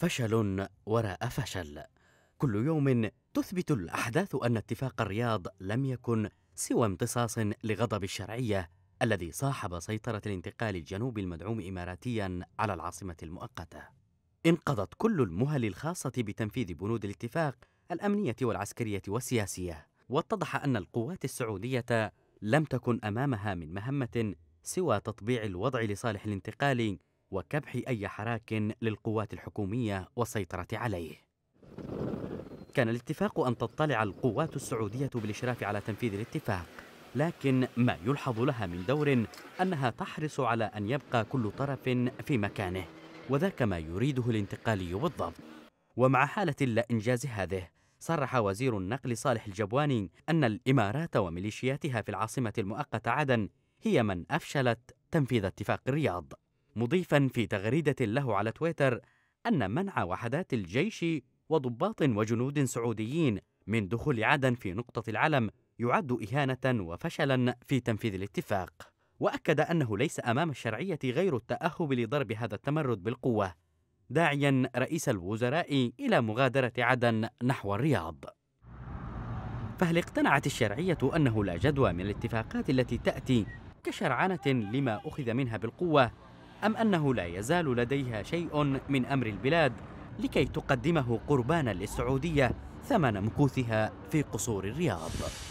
فشل وراء فشل كل يوم تثبت الأحداث أن اتفاق الرياض لم يكن سوى امتصاص لغضب الشرعية الذي صاحب سيطرة الانتقال الجنوبي المدعوم إماراتيا على العاصمة المؤقتة انقضت كل المهل الخاصة بتنفيذ بنود الاتفاق الأمنية والعسكرية والسياسية واتضح أن القوات السعودية لم تكن أمامها من مهمة سوى تطبيع الوضع لصالح الانتقال وكبح أي حراك للقوات الحكومية والسيطرة عليه كان الاتفاق أن تطلع القوات السعودية بالإشراف على تنفيذ الاتفاق لكن ما يلحظ لها من دور أنها تحرص على أن يبقى كل طرف في مكانه وذاك ما يريده الانتقالي بالضبط ومع حالة لا إنجاز هذه صرح وزير النقل صالح الجبواني أن الإمارات وميليشياتها في العاصمة المؤقتة عدن هي من أفشلت تنفيذ اتفاق الرياض مضيفا في تغريدة له على تويتر أن منع وحدات الجيش وضباط وجنود سعوديين من دخول عدن في نقطة العلم يعد إهانة وفشلا في تنفيذ الاتفاق، وأكد أنه ليس أمام الشرعية غير التأهب لضرب هذا التمرد بالقوة، داعيا رئيس الوزراء إلى مغادرة عدن نحو الرياض. فهل اقتنعت الشرعية أنه لا جدوى من الاتفاقات التي تأتي كشرعنة لما أخذ منها بالقوة أم أنه لا يزال لديها شيء من أمر البلاد لكي تقدمه قربانا للسعودية ثمن مكوثها في قصور الرياض